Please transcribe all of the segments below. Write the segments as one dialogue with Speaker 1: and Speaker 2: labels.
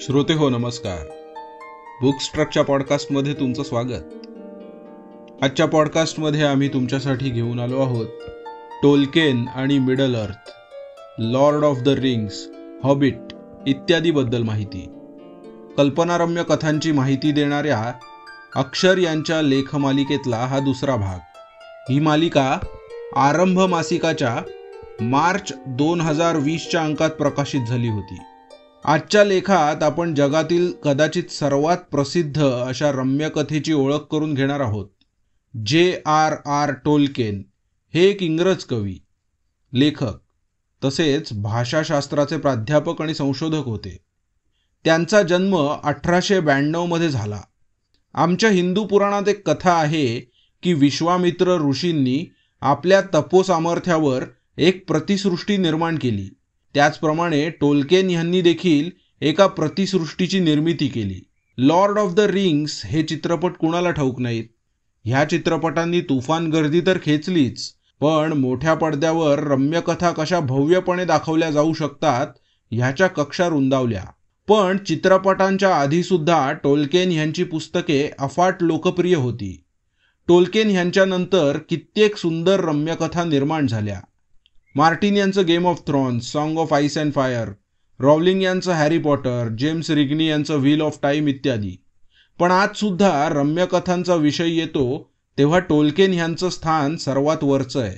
Speaker 1: श्रोते हो नमस्कार बुक स्ट्रकच्या पॉडकास्टमध्ये तुमचं स्वागत आजच्या पॉडकास्टमध्ये आम्ही तुमच्यासाठी घेऊन आलो आहोत टोलकेन आणि middle earth lord of the rings hobbit इत्यादीबद्दल माहिती कल्पनारम्य कथांची माहिती देणाऱ्या अक्षर यांच्या लेखमालिकेतला हा दुसरा भाग ही मालिका आरंभ मासिकाच्या मार्च दोन हजार वीसच्या अंकात प्रकाशित झाली होती आजच्या लेखात आपण जगातील कदाचित सर्वात प्रसिद्ध अशा रम्यकथेची ओळख करून घेणार आहोत जे आर आर टोलकेन हे एक इंग्रज कवी लेखक तसेच भाषाशास्त्राचे प्राध्यापक आणि संशोधक होते त्यांचा जन्म अठराशे ब्याण्णवमध्ये झाला आमच्या हिंदू पुराणात एक कथा आहे की विश्वामित्र ऋषींनी आपल्या तपोसामर्थ्यावर एक प्रतिसृष्टी निर्माण केली त्याचप्रमाणे टोलकेन यांनी देखील एका प्रतिसृष्टीची निर्मिती केली लॉर्ड ऑफ द रिंग्स हे चित्रपट कुणाला ठाऊक नाहीत ह्या चित्रपटांनी तुफान गर्दी तर खेचलीच पण मोठ्या पडद्यावर रम्यकथा कशा भव्यपणे दाखवल्या जाऊ शकतात ह्याच्या कक्षा रुंदावल्या पण चित्रपटांच्या आधीसुद्धा टोलकेन ह्यांची पुस्तके अफाट लोकप्रिय होती टोलकेन ह्यांच्यानंतर कित्येक सुंदर रम्यकथा निर्माण झाल्या मार्टिन यांचं game of thrones song of ice and fire Rowling यांचं हॅरी पॉटर जेम्स रिग्नी यांचं व्हील ऑफ टाईम इत्यादी पण आज सुद्धा रम्य कथांचा विषय येतो तेव्हा टोलकेन ह्यांचं स्थान सर्वात वरचं आहे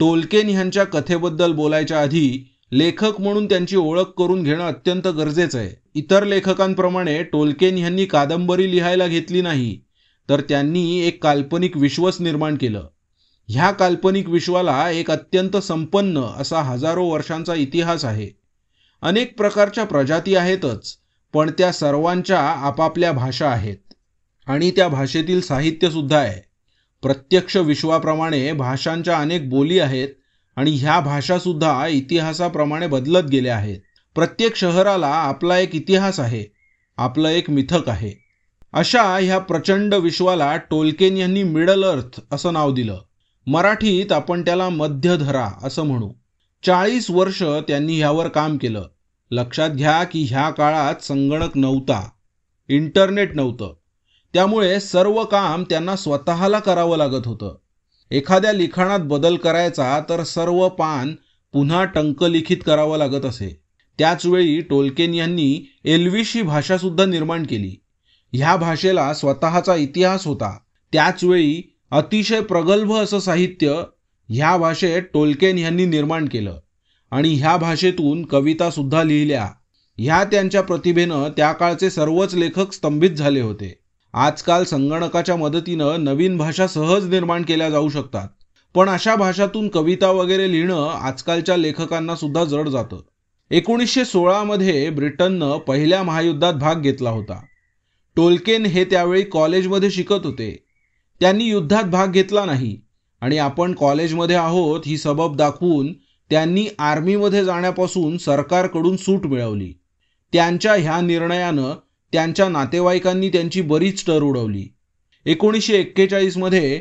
Speaker 1: टोलकेन ह्यांच्या कथेबद्दल बोलायच्या आधी लेखक म्हणून त्यांची ओळख करून घेणं अत्यंत गरजेचं आहे इतर लेखकांप्रमाणे टोलकेन ह्यांनी कादंबरी लिहायला घेतली नाही तर त्यांनी एक काल्पनिक विश्वच निर्माण केलं ह्या काल्पनिक विश्वाला एक अत्यंत संपन्न असा हजारो वर्षांचा इतिहास आहे अनेक प्रकारच्या प्रजाती आहेतच पण त्या सर्वांच्या आपापल्या भाषा आहेत आणि त्या भाषेतील साहित्यसुद्धा आहे प्रत्यक्ष विश्वाप्रमाणे भाषांच्या अनेक बोली आहेत आणि ह्या भाषासुद्धा इतिहासाप्रमाणे बदलत गेल्या आहेत प्रत्येक शहराला आपला एक इतिहास आहे आपलं एक मिथक आहे अशा ह्या प्रचंड विश्वाला टोलकेन यांनी मिडल अर्थ असं नाव दिलं मराठीत आपण त्याला मध्यधरा असं म्हणू चाळीस वर्ष त्यांनी ह्यावर काम केलं लक्षात घ्या की ह्या काळात संगणक नव्हता इंटरनेट नव्हतं त्यामुळे सर्व काम त्यांना स्वतःला करावं लागत होतं एखाद्या लिखाणात बदल करायचा तर सर्व पान पुन्हा टंकलिखित करावं लागत असे त्याचवेळी टोलकेन यांनी एल्विशी सुद्धा निर्माण केली ह्या भाषेला स्वतःचा इतिहास होता त्याचवेळी अतिशय प्रगल्भ असं साहित्य ह्या भाषेत टोलकेन यांनी निर्माण केलं आणि ह्या भाषेतून कविता सुद्धा लिहिल्या ह्या त्यांच्या प्रतिभेनं त्या काळचे सर्वच लेखक स्तंभित झाले होते आजकाल संगणकाच्या मदतीनं नवीन भाषा सहज निर्माण केल्या जाऊ शकतात पण अशा भाषातून कविता वगैरे लिहिणं आजकालच्या लेखकांना सुद्धा जड जातं एकोणीसशे सोळामध्ये ब्रिटननं पहिल्या महायुद्धात भाग घेतला होता टोलकेन हे त्यावेळी कॉलेजमध्ये शिकत होते त्यांनी युद्धात भाग घेतला नाही आणि आपण कॉलेजमध्ये आहोत ही सबब दाखवून त्यांनी आर्मीमध्ये जाण्यापासून सरकारकडून सूट मिळवली त्यांच्या ह्या निर्णयानं त्यांच्या नातेवाईकांनी त्यांची बरीच टर उडवली एकोणीसशे एक्केचाळीसमध्ये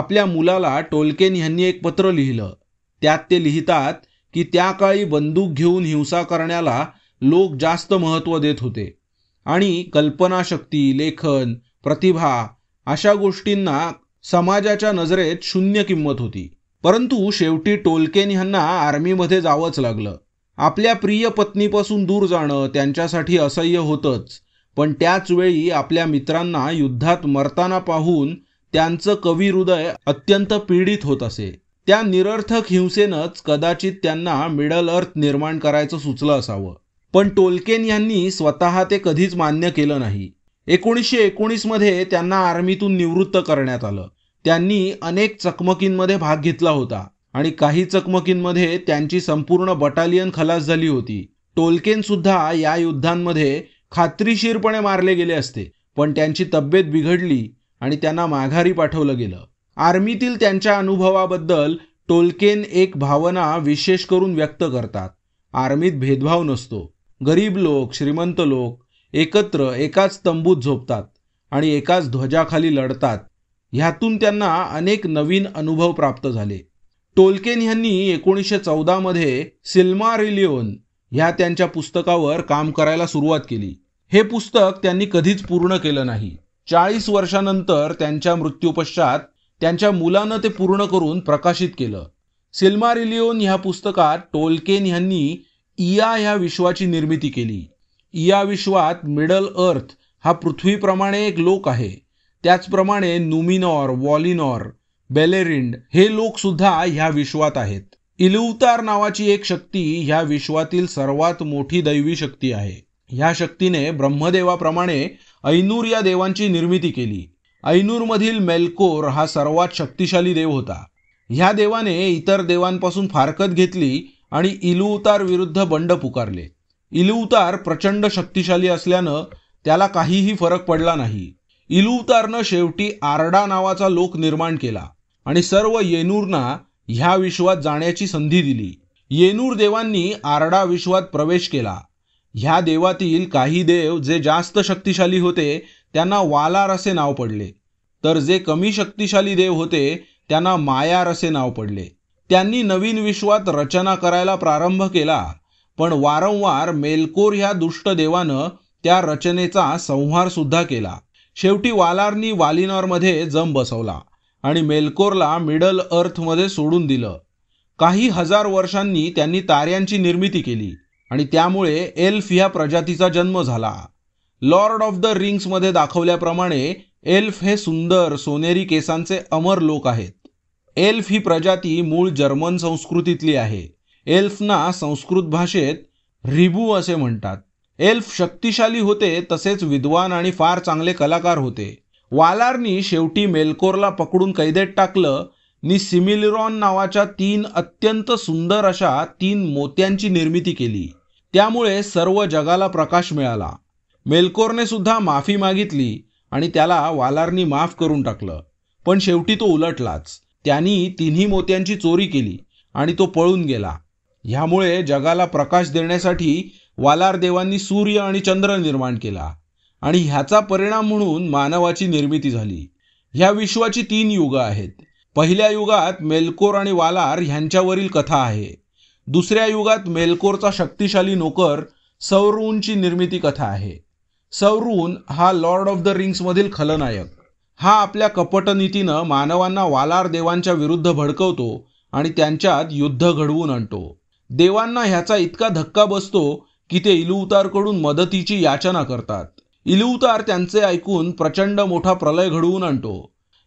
Speaker 1: आपल्या मुलाला टोलकेन यांनी एक पत्र लिहिलं त्यात ते लिहितात की त्या काळी बंदूक घेऊन हिंसा करण्याला लोक जास्त महत्त्व देत होते आणि कल्पनाशक्ती लेखन प्रतिभा अशा गोष्टींना समाजाच्या नजरेत शून्य किंमत होती परंतु शेवटी टोलकेन यांना आर्मीमध्ये जावंच लागलं आपल्या प्रिय पत्नीपासून दूर जाणं त्यांच्यासाठी असह्य होतंच पण त्याच वेळी आपल्या मित्रांना युद्धात मरताना पाहून त्यांचं कवी हृदय अत्यंत पीडित होत असे त्या निरर्थक हिंसेनंच कदाचित त्यांना मिडल अर्थ निर्माण करायचं सुचलं असावं पण टोलकेन यांनी स्वतः ते कधीच मान्य केलं नाही एकोणीसशे एकोणीसमध्ये त्यांना आर्मीतून निवृत्त करण्यात आलं त्यांनी अनेक चकमकींमध्ये भाग घेतला होता आणि काही चकमकींमध्ये त्यांची संपूर्ण बटालियन खलास झाली होती टोलकेन सुद्धा या युद्धांमध्ये खात्रीशीरपणे मारले गेले असते पण त्यांची तब्येत बिघडली आणि त्यांना माघारी पाठवलं गेलं आर्मीतील त्यांच्या अनुभवाबद्दल टोलकेन एक भावना विशेष करून व्यक्त करतात आर्मीत भेदभाव नसतो गरीब लोक श्रीमंत लोक एकत्र एकाच तंबूत झोपतात आणि एकाच ध्वजाखाली लढतात ह्यातून त्यांना अनेक नवीन अनुभव प्राप्त झाले टोलकेन ह्यांनी एकोणीसशे चौदामध्ये रिलिओन ह्या त्यांच्या पुस्तकावर काम करायला सुरुवात केली हे पुस्तक त्यांनी कधीच पूर्ण केलं नाही चाळीस वर्षानंतर त्यांच्या मृत्यूपश्चात त्यांच्या मुलानं ते पूर्ण करून प्रकाशित केलं रिलिओन ह्या पुस्तकात टोलकेन ह्यांनी इया ह्या विश्वाची निर्मिती केली या विश्वात मिडल अर्थ हा पृथ्वीप्रमाणे एक लोक आहे त्याचप्रमाणे नुमिनॉर वॉलिनॉर बेलेरिंड हे लोक सुद्धा ह्या विश्वात आहेत इलुवतार नावाची एक शक्ती ह्या विश्वातील सर्वात मोठी दैवी शक्ती आहे ह्या शक्तीने ब्रह्मदेवाप्रमाणे ऐनूर या देवांची निर्मिती केली ऐनूरमधील मेलकोर हा सर्वात शक्तिशाली देव होता ह्या देवाने इतर देवांपासून फारकत घेतली आणि इलुवतार विरुद्ध बंड पुकारले इलुवतार प्रचंड शक्तिशाली असल्यानं त्याला काहीही फरक पडला नाही इलुवतारनं शेवटी आरडा नावाचा लोक निर्माण केला आणि सर्व येनूरना ह्या विश्वात जाण्याची संधी दिली येनूर देवांनी आरडा विश्वात प्रवेश केला ह्या देवातील काही देव जे जास्त शक्तिशाली होते त्यांना वालार असे नाव पडले तर जे कमी शक्तिशाली देव होते त्यांना मायार असे नाव पडले त्यांनी नवीन विश्वात रचना करायला प्रारंभ केला पण वारंवार मेलकोर ह्या दुष्ट देवानं त्या रचनेचा संहार सुद्धा केला शेवटी वालारनी वालिनॉरमध्ये जम बसवला आणि मेलकोरला मिडल अर्थमध्ये सोडून दिलं काही हजार वर्षांनी त्यांनी ताऱ्यांची निर्मिती केली आणि त्यामुळे एल्फ ह्या प्रजातीचा जन्म झाला लॉर्ड ऑफ द रिंग्समध्ये दाखवल्याप्रमाणे एल्फ हे सुंदर सोनेरी केसांचे अमर लोक आहेत एल्फ ही प्रजाती मूळ जर्मन संस्कृतीतली आहे एल्फना संस्कृत भाषेत रिबू असे म्हणतात एल्फ शक्तिशाली होते तसेच विद्वान आणि फार चांगले कलाकार होते वालारनी शेवटी मेलकोरला पकडून कैदेत टाकलं नि सिमिलिरॉन नावाच्या तीन अत्यंत सुंदर अशा तीन मोत्यांची निर्मिती केली त्यामुळे सर्व जगाला प्रकाश मिळाला मेलकोरने सुद्धा माफी मागितली आणि त्याला वालारनी माफ करून टाकलं पण शेवटी तो उलटलाच त्यांनी तिन्ही मोत्यांची चोरी केली आणि तो पळून गेला ह्यामुळे जगाला प्रकाश देण्यासाठी वालार देवांनी सूर्य आणि चंद्र निर्माण केला आणि ह्याचा परिणाम म्हणून मानवाची निर्मिती झाली ह्या विश्वाची तीन युग आहेत पहिल्या युगात मेलकोर आणि वालार ह्यांच्यावरील कथा आहे दुसऱ्या युगात मेलकोरचा शक्तिशाली नोकर सौरूनची निर्मिती कथा आहे सौरून हा लॉर्ड ऑफ द रिंग्समधील खलनायक हा आपल्या कपटनीतीनं मानवांना वालार देवांच्या विरुद्ध भडकवतो आणि त्यांच्यात युद्ध घडवून आणतो देवांना ह्याचा इतका धक्का बसतो की ते इलुवतारकडून मदतीची याचना करतात इलुवतार त्यांचे ऐकून प्रचंड मोठा प्रलय घडवून आणतो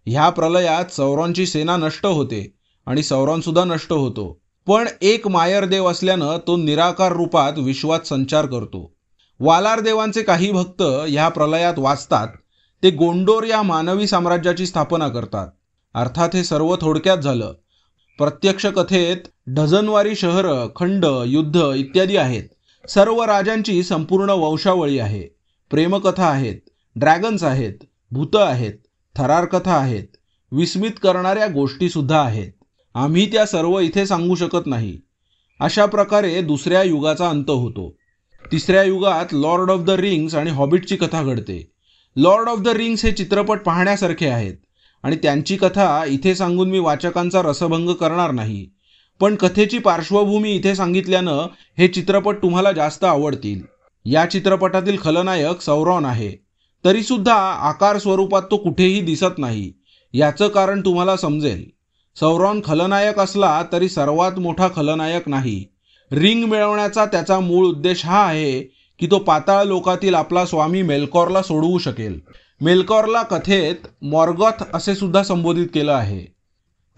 Speaker 1: ह्या प्रलयात सौरांची सेना नष्ट होते आणि सुद्धा नष्ट होतो पण एक मायर देव असल्यानं तो निराकार रूपात विश्वात संचार करतो वालार देवांचे काही भक्त ह्या प्रलयात वाचतात ते गोंडोर या मानवी साम्राज्याची स्थापना करतात अर्थात हे सर्व थोडक्यात झालं प्रत्यक्ष कथेत डझनवारी शहरं खंड युद्ध इत्यादी आहेत सर्व राजांची संपूर्ण वंशावळी आहे प्रेमकथा आहेत ड्रॅगन्स आहेत भूतं आहेत थरार कथा आहेत विस्मित करणाऱ्या गोष्टीसुद्धा आहेत आम्ही त्या सर्व इथे सांगू शकत नाही अशा प्रकारे दुसऱ्या युगाचा अंत होतो तिसऱ्या युगात लॉर्ड ऑफ द रिंग्स आणि हॉबिटची कथा घडते लॉर्ड ऑफ द रिंग्स हे चित्रपट पाहण्यासारखे आहेत आणि त्यांची कथा इथे सांगून मी वाचकांचा रसभंग करणार नाही पण कथेची पार्श्वभूमी इथे सांगितल्यानं हे चित्रपट तुम्हाला जास्त आवडतील या चित्रपटातील खलनायक सौरॉन आहे तरीसुद्धा आकार स्वरूपात तो कुठेही दिसत नाही याचं कारण तुम्हाला समजेल सौरॉन खलनायक असला तरी सर्वात मोठा खलनायक नाही रिंग मिळवण्याचा त्याचा मूळ उद्देश हा आहे की तो पाताळ लोकातील आपला स्वामी मेलकॉरला सोडवू शकेल मेलकॉरला कथेत मॉर्गॉथ असे सुद्धा संबोधित केलं आहे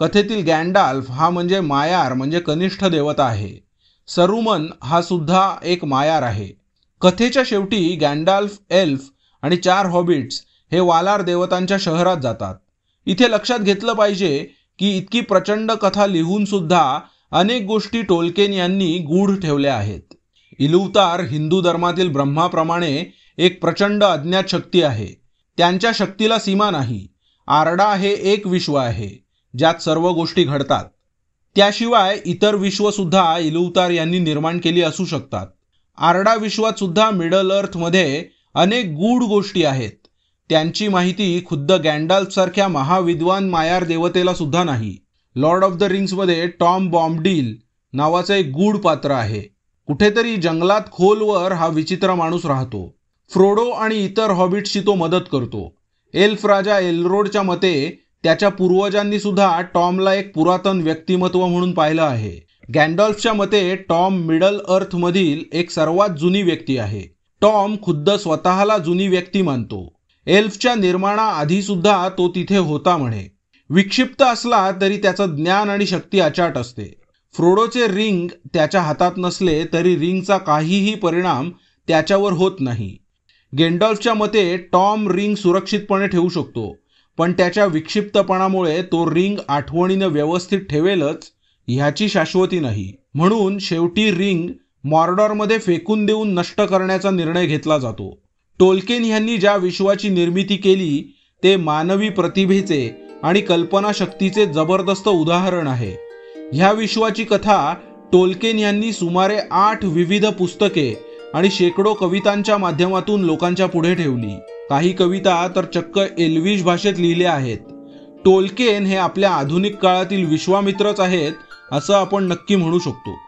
Speaker 1: कथेतील गँडाल्फ हा म्हणजे मायार म्हणजे कनिष्ठ देवता आहे सरुमन हा सुद्धा एक मायार आहे कथेच्या शेवटी गँडाल्फ एल्फ आणि चार हॉबिट्स हे वालार देवतांच्या शहरात जातात इथे लक्षात घेतलं पाहिजे की इतकी प्रचंड कथा लिहून सुद्धा अनेक गोष्टी टोलकेन यांनी गूढ ठेवल्या आहेत इलुवतार हिंदू धर्मातील ब्रह्माप्रमाणे एक प्रचंड अज्ञात शक्ती आहे त्यांच्या शक्तीला सीमा नाही आरडा हे एक विश्व आहे ज्यात सर्व गोष्टी घडतात त्याशिवाय इतर विश्वसुद्धा इलुवतार यांनी निर्माण केली असू शकतात आरडा विश्वात सुद्धा मिडल अर्थमध्ये अनेक गूढ गोष्टी आहेत त्यांची माहिती खुद्द सारख्या महाविद्वान मायार देवतेला सुद्धा नाही लॉर्ड ऑफ द रिंग्समध्ये टॉम बॉम्बडील नावाचं एक गूढ पात्र आहे कुठेतरी जंगलात खोलवर हा विचित्र माणूस राहतो फ्रोडो आणि इतर हॉबिट्सची तो मदत करतो एल्फ राजा एलरोडच्या मते त्याच्या पूर्वजांनी सुद्धा टॉमला एक पुरातन व्यक्तिमत्व म्हणून पाहिलं आहे गॅन्डॉल्फच्या मते टॉम मिडल अर्थमधील एक सर्वात जुनी व्यक्ती आहे टॉम खुद्द स्वतःला जुनी व्यक्ती मानतो एल्फच्या निर्माणाआधी सुद्धा तो तिथे होता म्हणे विक्षिप्त असला तरी त्याचं ज्ञान आणि शक्ती अचाट असते फ्रोडोचे रिंग त्याच्या हातात नसले तरी रिंगचा काहीही परिणाम त्याच्यावर होत नाही गेंडॉल्फच्या मते टॉम रिंग सुरक्षितपणे ठेवू शकतो पण त्याच्या विक्षिप्तपणामुळे तो रिंग आठवणीनं व्यवस्थित ठेवेलच ह्याची शाश्वती नाही म्हणून शेवटी रिंग मॉर्डॉरमध्ये फेकून देऊन नष्ट करण्याचा निर्णय घेतला जातो टोलकेन यांनी ज्या विश्वाची निर्मिती केली ते मानवी प्रतिभेचे आणि कल्पनाशक्तीचे जबरदस्त उदाहरण आहे ह्या विश्वाची कथा टोलकेन यांनी सुमारे आठ विविध पुस्तके आणि शेकडो कवितांच्या माध्यमातून लोकांच्या पुढे ठेवली काही कविता तर चक्क एल्विश भाषेत लिहिल्या आहेत टोलकेन हे आपल्या आधुनिक काळातील विश्वामित्रच आहेत असं आपण नक्की म्हणू शकतो